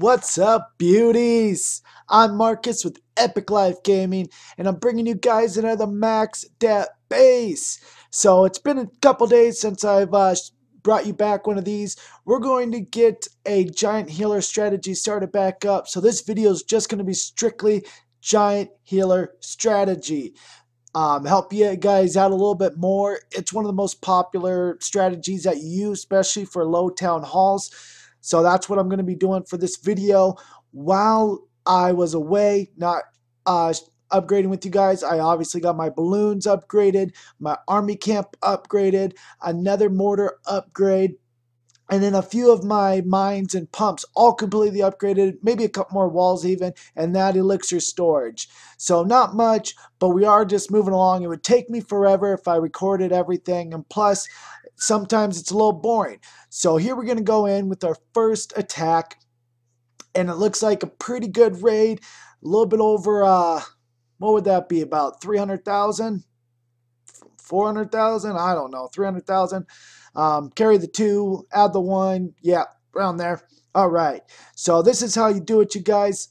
What's up, beauties? I'm Marcus with Epic Life Gaming, and I'm bringing you guys another Max Debt Base. So it's been a couple days since I've uh, brought you back one of these. We're going to get a Giant Healer strategy started back up. So this video is just going to be strictly Giant Healer strategy. Um, help you guys out a little bit more. It's one of the most popular strategies that you use, especially for low town halls. So that's what I'm going to be doing for this video. While I was away, not uh, upgrading with you guys, I obviously got my balloons upgraded, my army camp upgraded, another mortar upgrade, and then a few of my mines and pumps all completely upgraded, maybe a couple more walls even, and that elixir storage. So not much, but we are just moving along. It would take me forever if I recorded everything, and plus sometimes it's a little boring. So here we're going to go in with our first attack, and it looks like a pretty good raid. A little bit over, uh, what would that be, about 300,000? 400,000? I don't know, 300,000. Um, carry the two, add the one, yeah, around there. All right, so this is how you do it, you guys.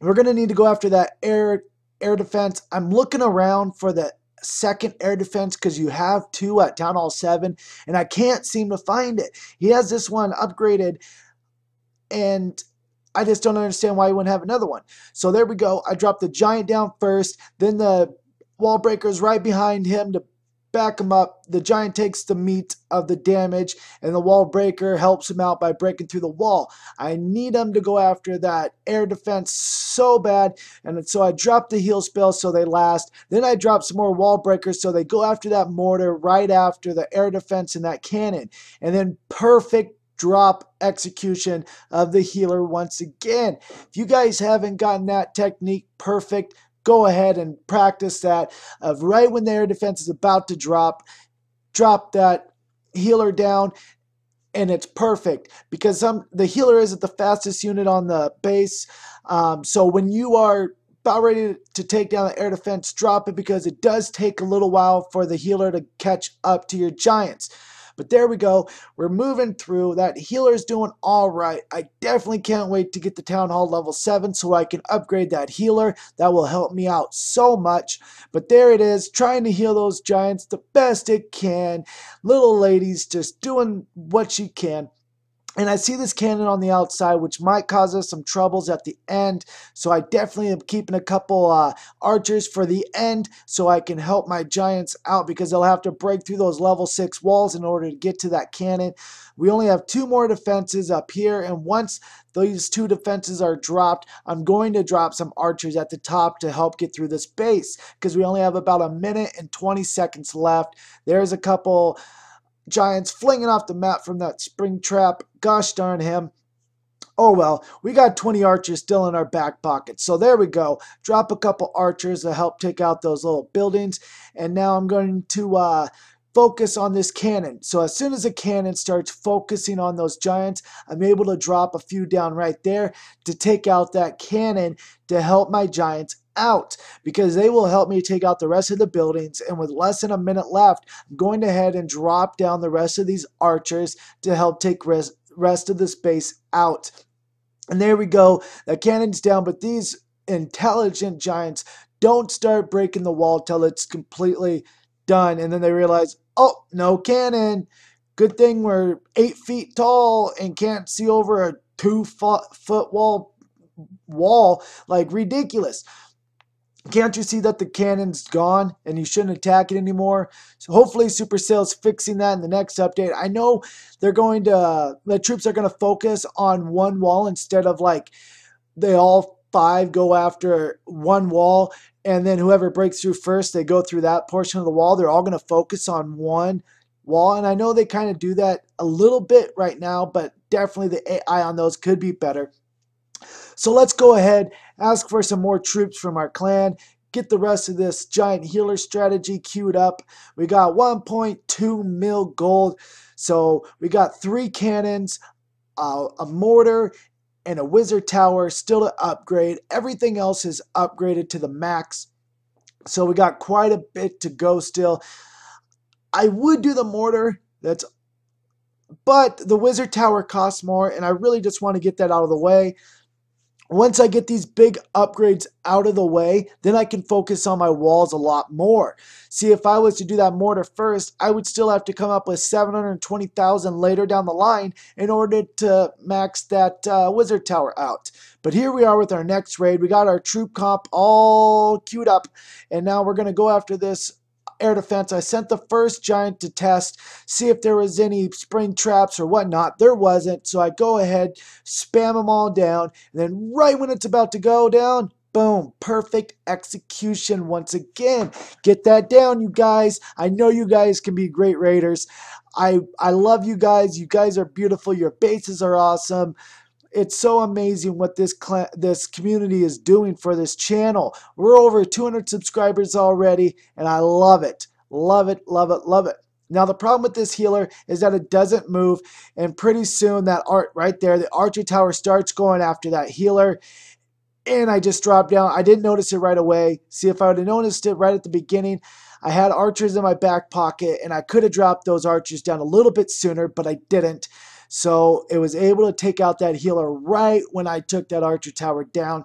We're going to need to go after that air air defense. I'm looking around for the second air defense because you have two at Town Hall 7, and I can't seem to find it. He has this one upgraded, and I just don't understand why he wouldn't have another one. So there we go. I dropped the Giant down first, then the wall breakers right behind him to back him up. The giant takes the meat of the damage, and the wall breaker helps him out by breaking through the wall. I need him to go after that air defense so bad, and so I drop the heal spell so they last. Then I drop some more wall breakers so they go after that mortar right after the air defense and that cannon. And then perfect drop execution of the healer once again. If you guys haven't gotten that technique perfect, go ahead and practice that of right when their defense is about to drop, drop that healer down and it's perfect because some the healer isn't the fastest unit on the base. Um, so when you are about ready to take down the air defense, drop it because it does take a little while for the healer to catch up to your giants. But there we go. We're moving through. That healer is doing all right. I definitely can't wait to get the Town Hall level 7 so I can upgrade that healer. That will help me out so much. But there it is, trying to heal those giants the best it can. Little ladies, just doing what she can. And I see this cannon on the outside, which might cause us some troubles at the end. So I definitely am keeping a couple uh, archers for the end so I can help my giants out because they'll have to break through those level 6 walls in order to get to that cannon. We only have two more defenses up here. And once these two defenses are dropped, I'm going to drop some archers at the top to help get through this base because we only have about a minute and 20 seconds left. There's a couple giants flinging off the map from that spring trap Gosh darn him. Oh well, we got 20 archers still in our back pocket. So there we go. Drop a couple archers to help take out those little buildings. And now I'm going to uh, focus on this cannon. So as soon as the cannon starts focusing on those giants, I'm able to drop a few down right there to take out that cannon to help my giants out because they will help me take out the rest of the buildings and with less than a minute left I'm going ahead and drop down the rest of these archers to help take risk rest of the space out. And there we go. The cannon's down, but these intelligent giants don't start breaking the wall till it's completely done. And then they realize, oh, no cannon. Good thing we're eight feet tall and can't see over a two foot wall. Wall like ridiculous. Can't you see that the cannon's gone and you shouldn't attack it anymore? So hopefully Super Sail's fixing that in the next update. I know they're going to, the troops are going to focus on one wall instead of like they all five go after one wall and then whoever breaks through first, they go through that portion of the wall. They're all going to focus on one wall. And I know they kind of do that a little bit right now, but definitely the AI on those could be better. So let's go ahead, ask for some more troops from our clan, get the rest of this giant healer strategy queued up. We got 1.2 mil gold. So we got three cannons, uh, a mortar, and a wizard tower still to upgrade. Everything else is upgraded to the max. So we got quite a bit to go still. I would do the mortar. That's but the wizard tower costs more and I really just want to get that out of the way once I get these big upgrades out of the way, then I can focus on my walls a lot more. See, if I was to do that mortar first, I would still have to come up with 720,000 later down the line in order to max that uh, wizard tower out. But here we are with our next raid. We got our troop comp all queued up, and now we're going to go after this air defense, I sent the first giant to test, see if there was any spring traps or whatnot. There wasn't, so I go ahead, spam them all down, and then right when it's about to go down, Boom, perfect execution once again. Get that down, you guys. I know you guys can be great Raiders. I, I love you guys. You guys are beautiful. Your bases are awesome it's so amazing what this this community is doing for this channel. We're over 200 subscribers already, and I love it. Love it, love it, love it. Now the problem with this healer is that it doesn't move, and pretty soon that art right there, the archer tower starts going after that healer, and I just dropped down. I didn't notice it right away. See, if I would have noticed it right at the beginning, I had archers in my back pocket, and I could have dropped those archers down a little bit sooner, but I didn't. So it was able to take out that healer right when I took that archer tower down.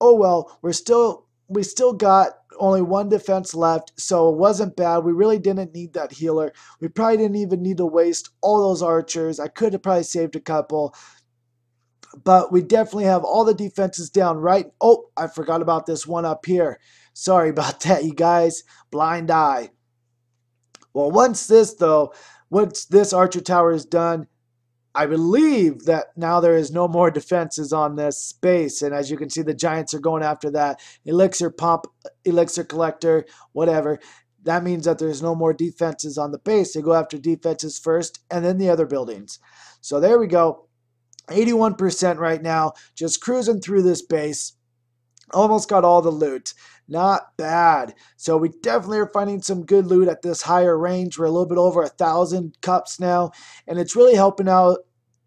Oh well, we're still we still got only one defense left, so it wasn't bad. We really didn't need that healer. We probably didn't even need to waste all those archers. I could have probably saved a couple. But we definitely have all the defenses down, right? Oh, I forgot about this one up here. Sorry about that, you guys. Blind eye. Well, once this, though, once this archer tower is done, I believe that now there is no more defenses on this space. And as you can see, the Giants are going after that. Elixir pump, elixir collector, whatever. That means that there's no more defenses on the base. They go after defenses first and then the other buildings. So there we go. 81% right now, just cruising through this base. Almost got all the loot. Not bad. So we definitely are finding some good loot at this higher range. We're a little bit over a thousand cups now, and it's really helping out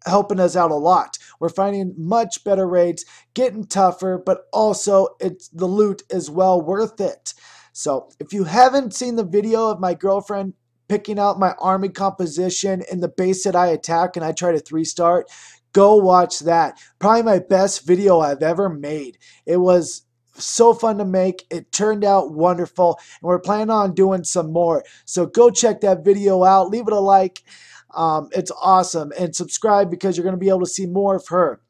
helping us out a lot. We're finding much better raids, getting tougher, but also it's the loot is well worth it. So if you haven't seen the video of my girlfriend picking out my army composition in the base that I attack and I try to three-start, Go watch that. Probably my best video I've ever made. It was so fun to make. It turned out wonderful, and we're planning on doing some more. So go check that video out. Leave it a like. Um, it's awesome. And subscribe because you're going to be able to see more of her.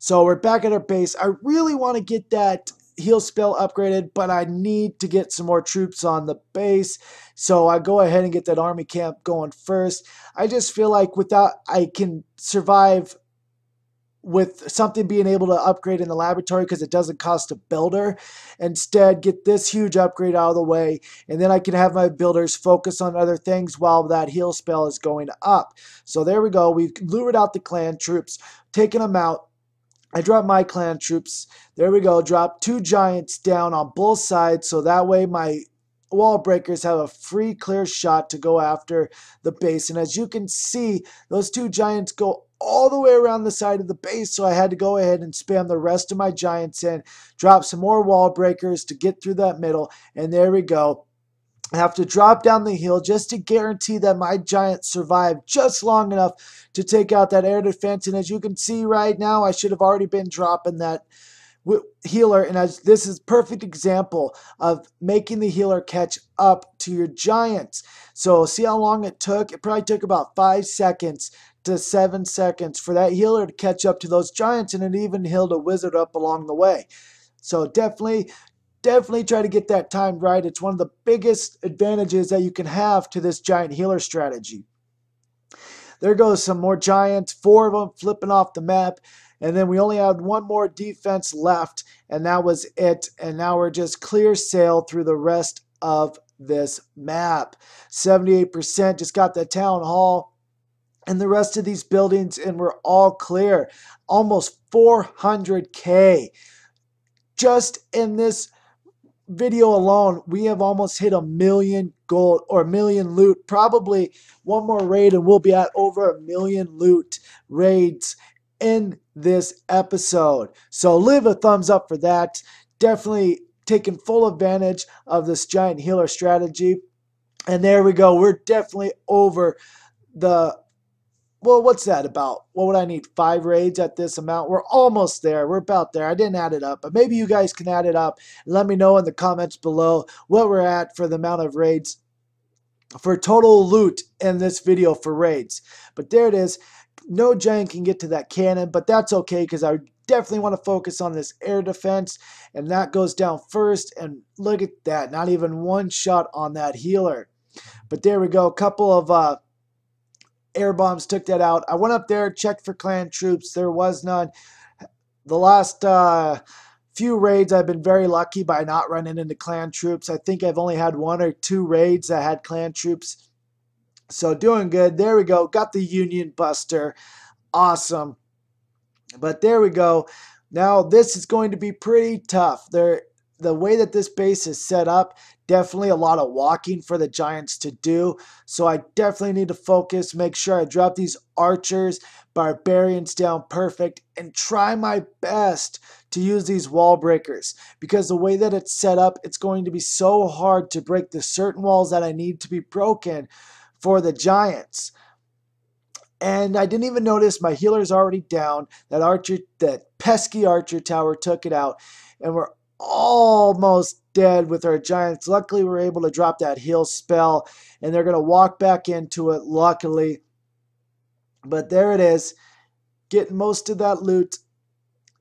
So we're back at our base. I really want to get that heal spell upgraded, but I need to get some more troops on the base. So I go ahead and get that army camp going first. I just feel like without I can survive with something being able to upgrade in the laboratory because it doesn't cost a builder. Instead, get this huge upgrade out of the way, and then I can have my builders focus on other things while that heal spell is going up. So there we go. We've lured out the clan troops, taken them out, I drop my clan troops. There we go. Drop two giants down on both sides so that way my wall breakers have a free clear shot to go after the base. And as you can see, those two giants go all the way around the side of the base. So I had to go ahead and spam the rest of my giants in, drop some more wall breakers to get through that middle. And there we go I have to drop down the hill just to guarantee that my giant survived just long enough to take out that air defense. And as you can see right now, I should have already been dropping that healer. And as this is perfect example of making the healer catch up to your giants. So see how long it took? It probably took about five seconds to seven seconds for that healer to catch up to those giants. And it even healed a wizard up along the way. So definitely definitely try to get that time right. It's one of the biggest advantages that you can have to this giant healer strategy. There goes some more giants, four of them flipping off the map. And then we only had one more defense left, and that was it. And now we're just clear sail through the rest of this map. 78% just got the town hall and the rest of these buildings, and we're all clear. Almost 400K just in this video alone, we have almost hit a million gold or a million loot. Probably one more raid and we'll be at over a million loot raids in this episode. So leave a thumbs up for that. Definitely taking full advantage of this giant healer strategy. And there we go. We're definitely over the well, what's that about? What would I need? Five raids at this amount? We're almost there. We're about there. I didn't add it up, but maybe you guys can add it up. Let me know in the comments below what we're at for the amount of raids for total loot in this video for raids. But there it is. No giant can get to that cannon, but that's okay because I definitely want to focus on this air defense, and that goes down first. And look at that, not even one shot on that healer. But there we go. A couple of uh, air bombs took that out. I went up there, checked for clan troops. There was none. The last uh, few raids, I've been very lucky by not running into clan troops. I think I've only had one or two raids that had clan troops. So doing good. There we go. Got the Union Buster. Awesome. But there we go. Now this is going to be pretty tough. There the way that this base is set up, definitely a lot of walking for the Giants to do. So I definitely need to focus, make sure I drop these archers, barbarians down perfect, and try my best to use these wall breakers. Because the way that it's set up, it's going to be so hard to break the certain walls that I need to be broken for the Giants. And I didn't even notice my healer's already down. That archer, that pesky archer tower took it out. And we're almost dead with our Giants. Luckily, we are able to drop that heel spell, and they're going to walk back into it, luckily. But there it is, getting most of that loot.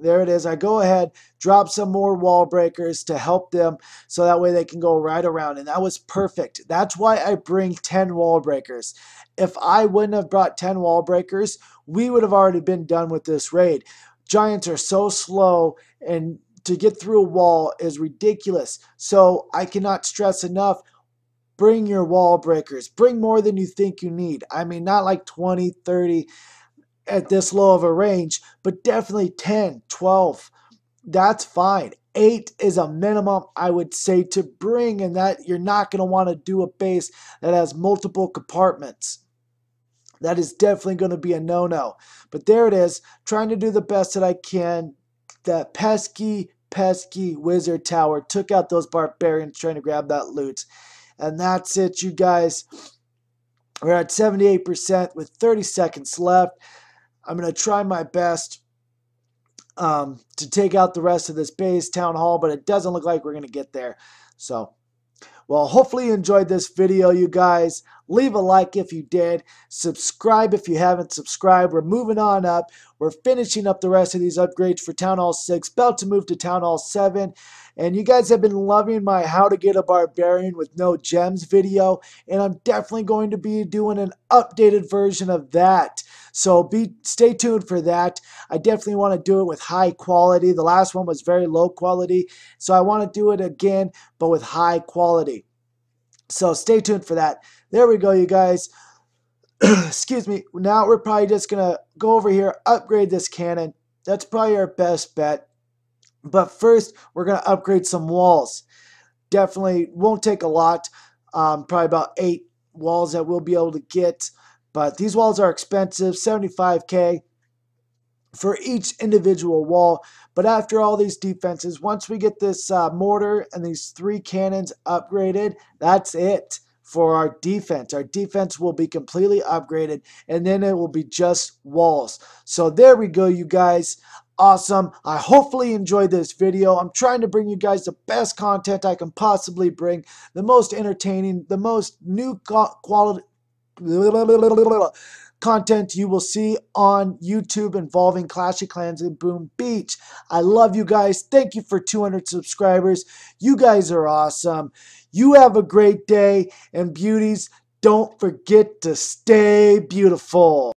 There it is. I go ahead, drop some more wall breakers to help them so that way they can go right around. And that was perfect. That's why I bring 10 wall breakers. If I wouldn't have brought 10 wall breakers, we would have already been done with this raid. Giants are so slow and to get through a wall is ridiculous. So I cannot stress enough bring your wall breakers. Bring more than you think you need. I mean, not like 20, 30 at this low of a range, but definitely 10, 12. That's fine. Eight is a minimum I would say to bring, and that you're not going to want to do a base that has multiple compartments. That is definitely going to be a no no. But there it is, trying to do the best that I can. That pesky pesky wizard tower, took out those barbarians trying to grab that loot. And that's it, you guys. We're at 78% with 30 seconds left. I'm going to try my best um, to take out the rest of this base town hall, but it doesn't look like we're going to get there. So well, hopefully you enjoyed this video, you guys. Leave a like if you did. Subscribe if you haven't subscribed. We're moving on up. We're finishing up the rest of these upgrades for Town Hall 6. About to move to Town Hall 7. And you guys have been loving my How to Get a Barbarian with No Gems video. And I'm definitely going to be doing an updated version of that. So be stay tuned for that. I definitely want to do it with high quality. The last one was very low quality. So I want to do it again, but with high quality. So stay tuned for that. There we go, you guys. Excuse me. Now we're probably just going to go over here, upgrade this cannon. That's probably our best bet. But first, we're going to upgrade some walls. Definitely won't take a lot. Um, probably about eight walls that we'll be able to get. But these walls are expensive, 75k for each individual wall. But after all these defenses, once we get this uh, mortar and these three cannons upgraded, that's it for our defense. Our defense will be completely upgraded, and then it will be just walls. So there we go, you guys awesome. I hopefully enjoyed this video. I'm trying to bring you guys the best content I can possibly bring, the most entertaining, the most new quality. content you will see on YouTube involving Clash of Clans and Boom Beach. I love you guys. Thank you for 200 subscribers. You guys are awesome. You have a great day, and beauties, don't forget to stay beautiful.